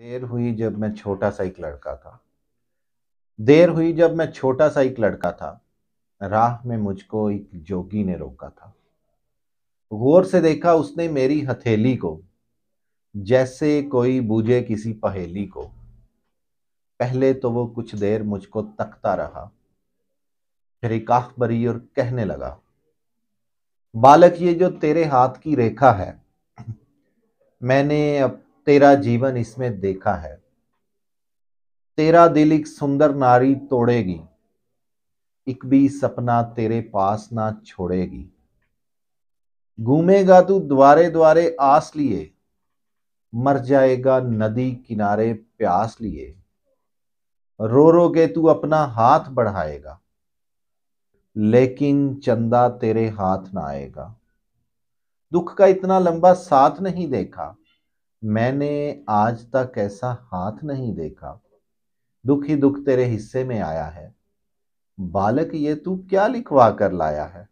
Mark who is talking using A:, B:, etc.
A: देर हुई जब मैं छोटा सा एक लड़का था देर हुई जब मैं छोटा सा एक लड़का था राह में मुझको एक जोगी ने रोका था गौर से देखा उसने मेरी हथेली को जैसे कोई बूझे किसी पहेली को पहले तो वो कुछ देर मुझको तकता रहा फिर आख बरी और कहने लगा बालक ये जो तेरे हाथ की रेखा है मैंने अब तेरा जीवन इसमें देखा है तेरा दिल एक सुंदर नारी तोड़ेगी एक भी सपना तेरे पास ना छोड़ेगी घूमेगा तू द्वारे द्वारे आस लिए मर जाएगा नदी किनारे प्यास लिए रो रो के तू अपना हाथ बढ़ाएगा लेकिन चंदा तेरे हाथ ना आएगा दुख का इतना लंबा साथ नहीं देखा मैंने आज तक ऐसा हाथ नहीं देखा दुख ही दुख तेरे हिस्से में आया है बालक ये तू क्या लिखवा कर लाया है